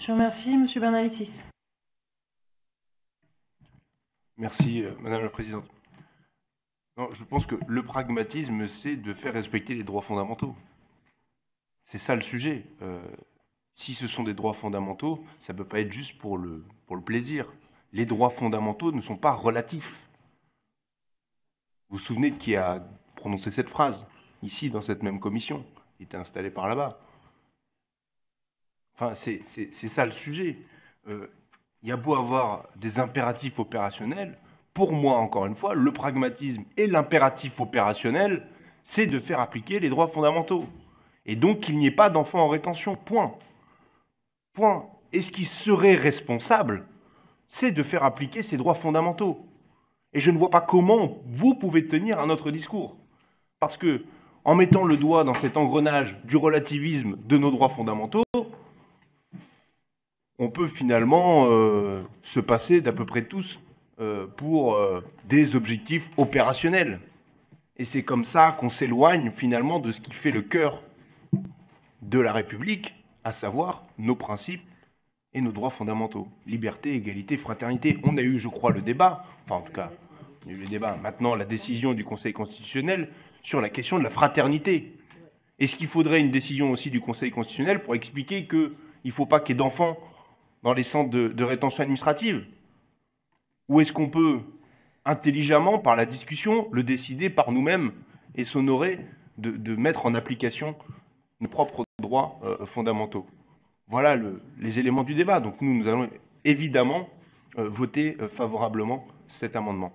Je vous remercie, Monsieur Bernalicis. Merci, euh, Madame la Présidente. je pense que le pragmatisme, c'est de faire respecter les droits fondamentaux. C'est ça le sujet. Euh, si ce sont des droits fondamentaux, ça ne peut pas être juste pour le, pour le plaisir. Les droits fondamentaux ne sont pas relatifs. Vous vous souvenez de qui a prononcé cette phrase, ici, dans cette même commission Il était installé par là-bas. Enfin, c'est ça le sujet. Il euh, y a beau avoir des impératifs opérationnels, pour moi, encore une fois, le pragmatisme et l'impératif opérationnel, c'est de faire appliquer les droits fondamentaux. Et donc qu'il n'y ait pas d'enfants en rétention. Point. Point. Et ce qui serait responsable, c'est de faire appliquer ces droits fondamentaux. Et je ne vois pas comment vous pouvez tenir un autre discours. Parce que, en mettant le doigt dans cet engrenage du relativisme de nos droits fondamentaux, on peut finalement euh, se passer d'à peu près tous euh, pour euh, des objectifs opérationnels. Et c'est comme ça qu'on s'éloigne finalement de ce qui fait le cœur de la République, à savoir nos principes et nos droits fondamentaux. Liberté, égalité, fraternité. On a eu, je crois, le débat, enfin en tout cas, a eu le débat, maintenant la décision du Conseil constitutionnel sur la question de la fraternité. Est-ce qu'il faudrait une décision aussi du Conseil constitutionnel pour expliquer qu'il ne faut pas qu'il y ait d'enfants dans les centres de, rétention administrative Ou est-ce qu'on peut intelligemment, par la discussion, le décider par nous-mêmes et s'honorer de, mettre en application nos propres droits euh, fondamentaux Voilà les éléments du débat. Donc nous, nous allons évidemment euh, voter euh, favorablement cet amendement.